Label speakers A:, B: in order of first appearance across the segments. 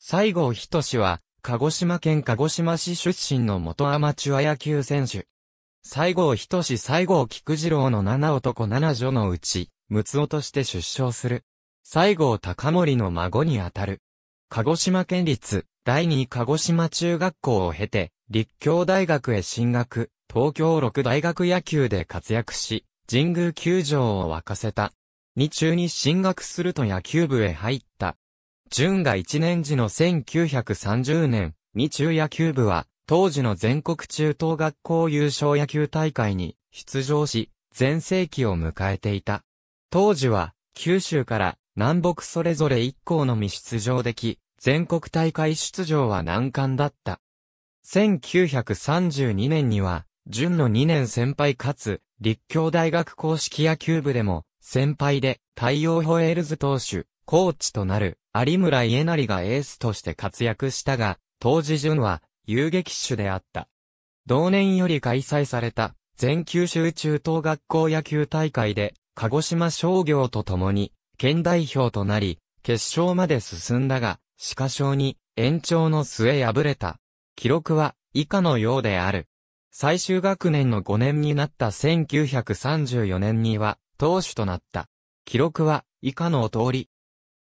A: 西郷仁は、鹿児島県鹿児島市出身の元アマチュア野球選手。西郷仁西郷菊次郎の七男七女のうち、六男として出生する。西郷隆盛の孫にあたる。鹿児島県立第二鹿児島中学校を経て、立教大学へ進学、東京六大学野球で活躍し、神宮球場を沸かせた。に中に進学すると野球部へ入った。淳が1年時の1930年、日中野球部は、当時の全国中等学校優勝野球大会に出場し、全盛期を迎えていた。当時は、九州から南北それぞれ1校のみ出場でき、全国大会出場は難関だった。1932年には、準の2年先輩かつ、立教大学公式野球部でも、先輩で、太陽ホエールズ投手、コーチとなる有村家成がエースとして活躍したが、当時順は遊撃手であった。同年より開催された全九州中等学校野球大会で鹿児島商業と共に県代表となり、決勝まで進んだが、鹿賞に延長の末敗れた。記録は以下のようである。最終学年の5年になった1934年には、投手となった。記録は以下の通り。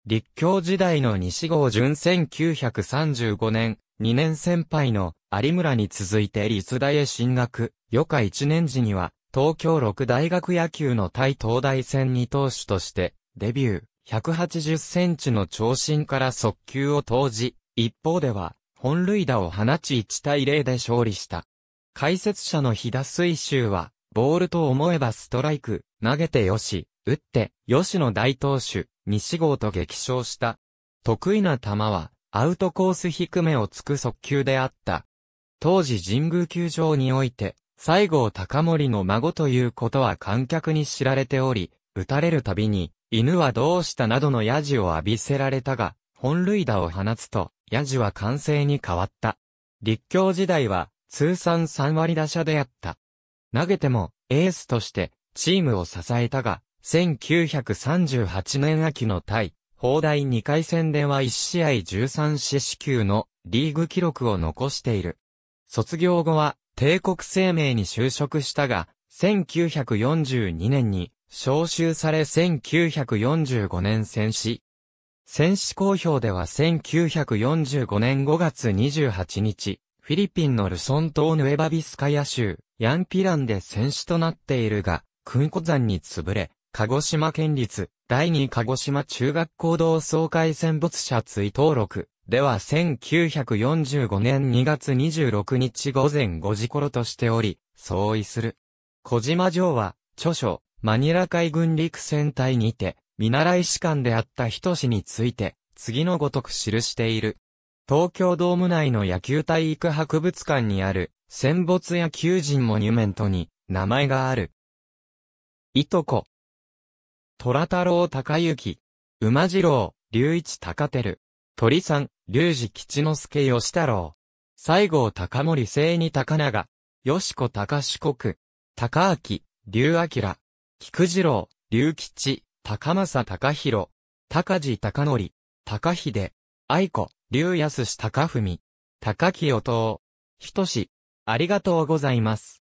A: 立教時代の西郷淳1935年、2年先輩の有村に続いて立大へ進学、余暇1年時には、東京六大学野球の対東大戦に投手として、デビュー、180センチの長身から速球を投じ、一方では、本塁打を放ち1対0で勝利した。解説者の飛田水秀は、ボールと思えばストライク、投げてよし、打って、よしの大投手、西郷と激勝した。得意な球は、アウトコース低めをつく速球であった。当時神宮球場において、西郷隆盛の孫ということは観客に知られており、打たれるたびに、犬はどうしたなどのヤジを浴びせられたが、本塁打を放つと、ヤジは完成に変わった。立教時代は、通算3割打者であった。投げても、エースとして、チームを支えたが、1938年秋の対、砲台2回戦では1試合13試死球のリーグ記録を残している。卒業後は帝国生命に就職したが、1942年に招集され1945年戦死。戦死公表では1945年5月28日、フィリピンのルソン島ヌエバビスカヤ州、ヤンピランで戦死となっているが、クンコ山に潰れ、鹿児島県立第2鹿児島中学校同窓会戦没者追悼録では1945年2月26日午前5時頃としており、相違する。小島城は、著書、マニラ海軍陸戦隊にて、見習い士官であった人氏について、次のごとく記している。東京ドーム内の野球体育博物館にある、戦没野球人モニュメントに、名前がある。いとこ、虎太郎高幸、馬次郎、龍一高照、鳥さん、龍二吉之助吉太郎、西郷高森聖二高長、吉子高四国、高明、龍明、菊次郎、龍吉、高政高弘、高地高則、高秀、愛子、龍安志高文、高清等、とし、ありがとうございます。